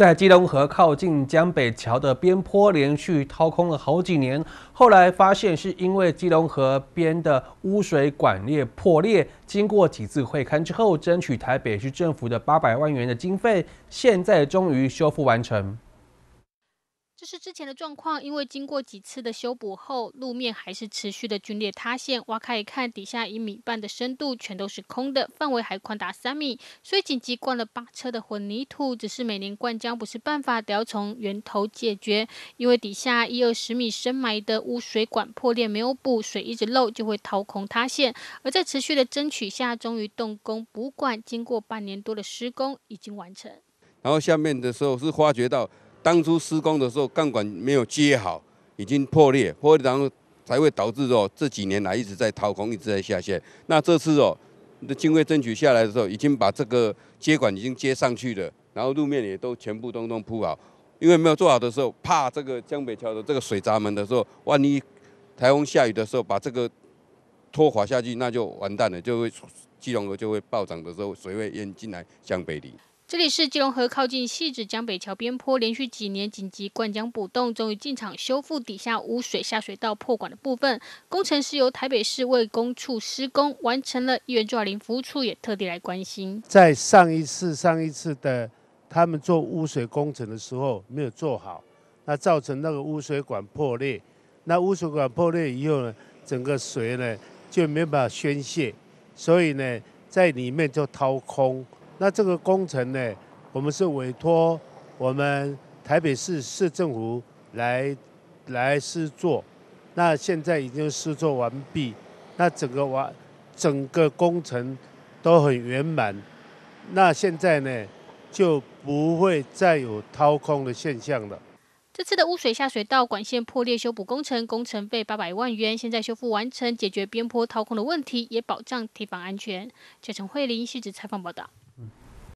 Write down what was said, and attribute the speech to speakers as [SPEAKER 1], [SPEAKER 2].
[SPEAKER 1] 在基隆河靠近江北桥的边坡，连续掏空了好几年。后来发现是因为基隆河边的污水管裂破裂。经过几次会勘之后，争取台北市政府的八百万元的经费，现在终于修复完成。
[SPEAKER 2] 这是之前的状况，因为经过几次的修补后，路面还是持续的龟裂塌陷。挖开一看，底下一米半的深度全都是空的，范围还宽达三米，所以紧急灌了八车的混凝土。只是每年灌浆不是办法，得要从源头解决，因为底下一二十米深埋的污水管破裂没有补，水一直漏就会掏空塌陷。而在持续的争取下，终于动工补管，经过半年多的施工，已经完成。
[SPEAKER 3] 然后下面的时候是发掘到。当初施工的时候，钢管没有接好，已经破裂，破裂然后才会导致哦这几年来一直在掏空，一直在下陷。那这次哦，经过争取下来的时候，已经把这个接管已经接上去了，然后路面也都全部通通铺好。因为没有做好的时候，怕这个江北桥的这个水闸门的时候，万一台风下雨的时候把这个拖垮下去，那就完蛋了，就会基隆河就会暴涨的时候，水会淹进来江北里。
[SPEAKER 2] 这里是基隆河靠近汐止江北桥边坡，连续几年紧急灌浆补洞，终于进场修复底下污水下水道破管的部分。工程是由台北市卫工处施工完成了，一元助二林服务处也特地来关心。
[SPEAKER 4] 在上一次、上一次的他们做污水工程的时候没有做好，那造成那个污水管破裂。那污水管破裂以后呢，整个水呢就没有办法宣泄，所以呢，在里面就掏空。那这个工程呢，我们是委托我们台北市市政府来来施作。那现在已经施作完毕，那整个完整个工程都很圆满。那现在呢，就不会再有掏空的现象了。
[SPEAKER 2] 这次的污水下水道管线破裂修补工程，工程费八百万元，现在修复完成，解决边坡掏空的问题，也保障堤防安全。陈惠玲，记者采访报道。